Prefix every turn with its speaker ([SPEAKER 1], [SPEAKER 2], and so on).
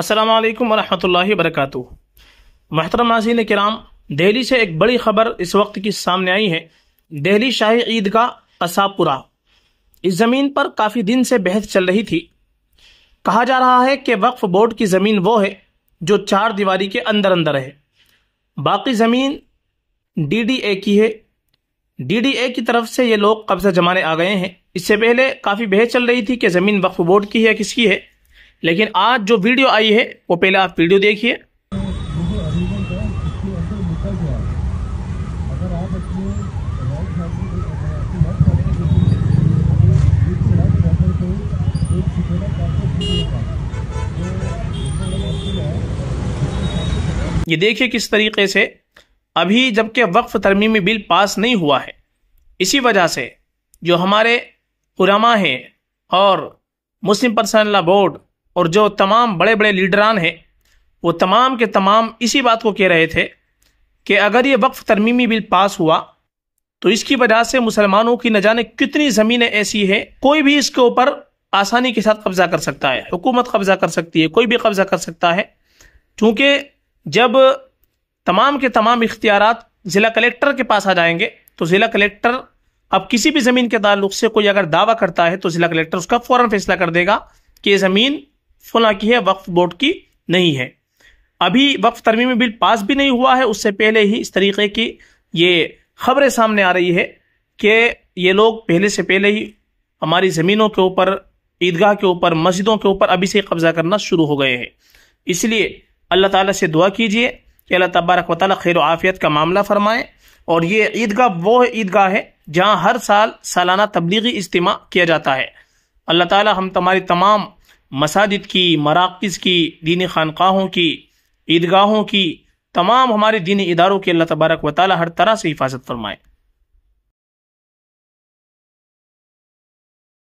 [SPEAKER 1] السلام علیکم ورحمۃ اللہ وبرکاتہ محترم ناظرین کرام دہلی سے ایک بڑی خبر اس وقت کی سامنے آئی ہے دہلی شاہی عید کا قصہ پورہ اس زمین پر کافی دن سے بحث چل رہی تھی کہا جا رہا ہے کہ وقف بورڈ کی زمین وہ ہے جو چار دیواری کے اندر اندر ہے باقی زمین ڈی ڈی اے کی ہے ڈی ڈی اے کی طرف سے یہ لوگ قبضہ جمانے آ گئے ہیں اس سے پہلے کافی بحث چل رہی تھی کہ زمین وقف بورڈ کی ہے کس کی ہے لیکن آج جو ویڈیو آئی ہے وہ پہلے آپ ویڈیو دیکھیے یہ دیکھیے کس طریقے سے ابھی جبکہ وقف ترمیمی بل پاس نہیں ہوا ہے اسی وجہ سے جو ہمارے قرامہ ہیں اور مسلم پرسنلہ بورڈ اور جو تمام بڑے بڑے لیڈران ہیں وہ تمام کے تمام اسی بات کو کہہ رہے تھے کہ اگر یہ وقف ترمیمی بل پاس ہوا تو اس کی وجہ سے مسلمانوں کی نہ جانے کتنی زمینیں ایسی ہیں کوئی بھی اس کے اوپر آسانی کے ساتھ قبضہ کر سکتا ہے حکومت قبضہ کر سکتی ہے کوئی بھی قبضہ کر سکتا ہے چونکہ جب تمام کے تمام اختیارات ضلع کلیکٹر کے پاس آ جائیں گے تو ضلع کلیکٹر اب کسی بھی زمین کے تعلق سے کوئی اگر دعویٰ کرتا ہے تو ضلع کلیکٹر اس کا فوراً فیصلہ کر دے گا کہ یہ زمین سولہ کی ہے وقف بورڈ کی نہیں ہے ابھی وقف ترمیم بل پاس بھی نہیں ہوا ہے اس سے پہلے ہی اس طریقے کی یہ خبریں سامنے آ رہی ہے کہ یہ لوگ پہلے سے پہلے ہی ہماری زمینوں کے اوپر عیدگاہ کے اوپر مسجدوں کے اوپر ابھی سے قبضہ کرنا شروع ہو گئے ہیں اس لیے اللہ تعالیٰ سے دعا کیجیے کہ اللہ تبارک و تعالیٰ خیر و عافیت کا معاملہ فرمائیں اور یہ عیدگاہ وہ عیدگاہ ہے جہاں ہر سال سالانہ تبلیغی اجتماع کیا جاتا ہے اللہ تعالیٰ ہم تمہاری تمام مساجد کی مراکز کی دینی خانقاہوں کی عیدگاہوں کی تمام ہمارے دینی اداروں کی اللہ تبارک و تعالیٰ ہر طرح سے حفاظت فرمائے